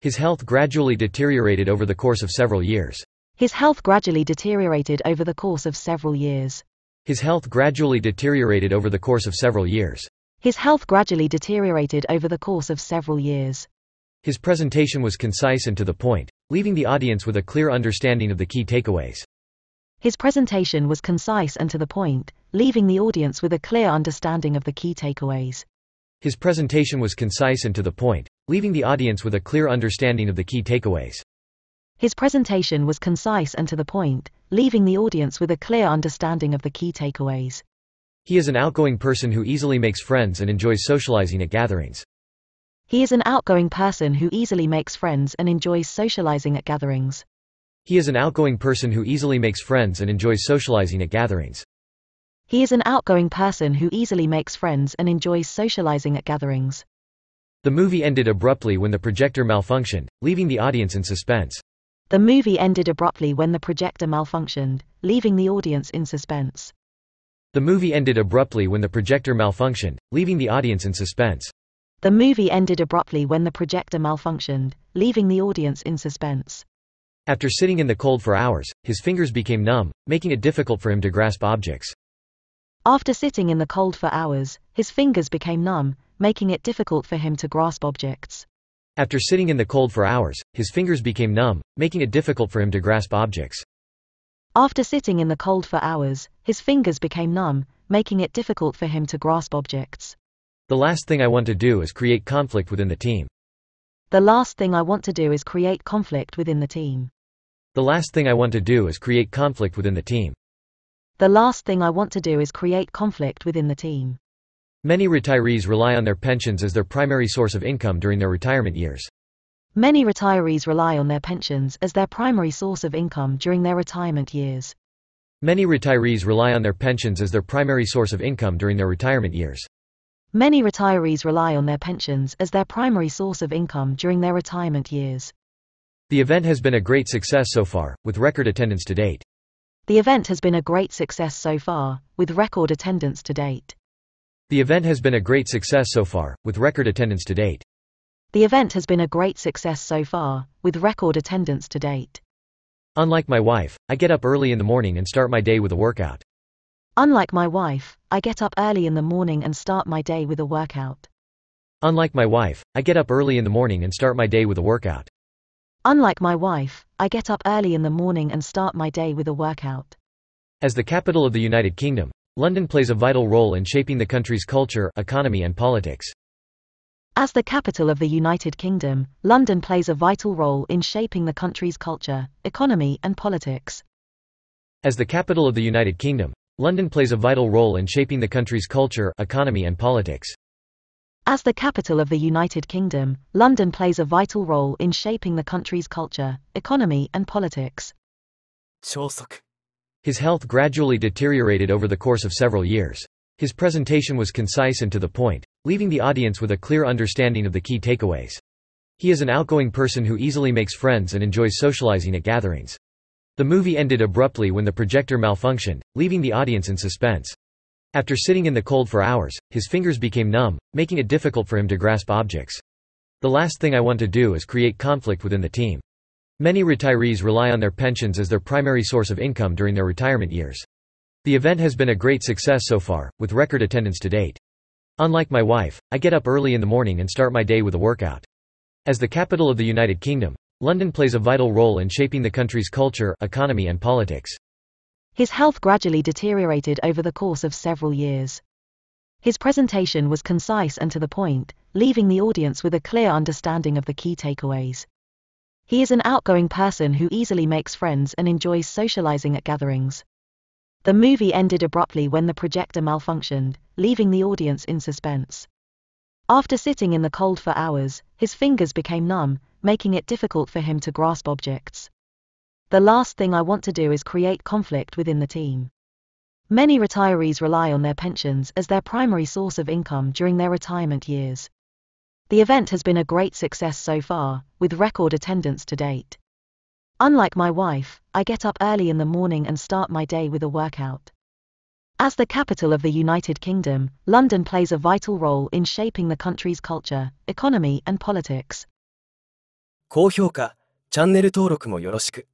His health gradually deteriorated over the course of several years. His health gradually deteriorated over the course of several years. His health gradually deteriorated over the course of several years. His health gradually deteriorated over the course of several years. His presentation was concise and to the point, leaving the audience with a clear understanding of the key takeaways. His presentation was concise and to the point, leaving the audience with a clear understanding of the key takeaways. His presentation was concise and to the point, leaving the audience with a clear understanding of the key takeaways. His presentation was concise and to the point, leaving the audience with a clear understanding of the key takeaways. He is an outgoing person who easily makes friends and enjoys socializing at gatherings. He is an outgoing person who easily makes friends and enjoys socializing at gatherings. He is an outgoing person who easily makes friends and enjoys socializing at gatherings. He is an outgoing person who easily makes friends and enjoys socializing at gatherings. The movie ended abruptly when the projector malfunctioned, leaving the audience in suspense. The movie ended abruptly when the projector malfunctioned, leaving the audience in suspense. The movie ended abruptly when the projector malfunctioned, leaving the audience in suspense. The movie ended abruptly when the projector malfunctioned, leaving the audience in suspense. After sitting in the cold for hours, his fingers became numb, making it difficult for him to grasp objects. After sitting in the cold for hours, his fingers became numb, making it difficult for him to grasp objects. After sitting in the cold for hours, his fingers became numb, making it difficult for him to grasp objects. After sitting in the cold for hours, his fingers became numb, making it difficult for him to grasp objects. The last thing I want to do is create conflict within the team. The last thing I want to do is create conflict within the team. The last thing I want to do is create conflict within the team. The last thing I want to do is create conflict within the team. Many retirees rely on their pensions as their primary source of income during their retirement years. Many retirees rely on their pensions as their primary source of income during their retirement years. Many retirees rely on their pensions as their primary source of income during their retirement years. Many retirees rely on their pensions as their primary source of income during their retirement years. The event has been a great success so far, with record attendance to date. The event has been a great success so far, with record attendance to date. The event has been a great success so far, with record attendance to date. The event has been a great success so far, with record attendance to date. Unlike my wife, I get up early in the morning and start my day with a workout. Unlike my wife, I get up early in the morning and start my day with a workout. Unlike my wife, I get up early in the morning and start my day with a workout. Unlike my wife, I get up early in the morning and start my day with a workout. As the capital of the United Kingdom, London plays a vital role in shaping the country's culture, economy and politics. As the capital of the United Kingdom, London plays a vital role in shaping the country's culture, economy and politics. As the capital of the United Kingdom, London plays a vital role in shaping the country's culture, economy and politics. As the capital of the United Kingdom, London plays a vital role in shaping the country's culture, economy and politics. His health gradually deteriorated over the course of several years. His presentation was concise and to the point, leaving the audience with a clear understanding of the key takeaways. He is an outgoing person who easily makes friends and enjoys socializing at gatherings. The movie ended abruptly when the projector malfunctioned, leaving the audience in suspense. After sitting in the cold for hours, his fingers became numb, making it difficult for him to grasp objects. The last thing I want to do is create conflict within the team. Many retirees rely on their pensions as their primary source of income during their retirement years. The event has been a great success so far, with record attendance to date. Unlike my wife, I get up early in the morning and start my day with a workout. As the capital of the United Kingdom, London plays a vital role in shaping the country's culture, economy and politics. His health gradually deteriorated over the course of several years. His presentation was concise and to the point, leaving the audience with a clear understanding of the key takeaways. He is an outgoing person who easily makes friends and enjoys socializing at gatherings. The movie ended abruptly when the projector malfunctioned, leaving the audience in suspense. After sitting in the cold for hours, his fingers became numb, making it difficult for him to grasp objects. The last thing I want to do is create conflict within the team. Many retirees rely on their pensions as their primary source of income during their retirement years. The event has been a great success so far, with record attendance to date. Unlike my wife, I get up early in the morning and start my day with a workout. As the capital of the United Kingdom, London plays a vital role in shaping the country's culture, economy and politics. 高評価、チャンネル登録もよろしく。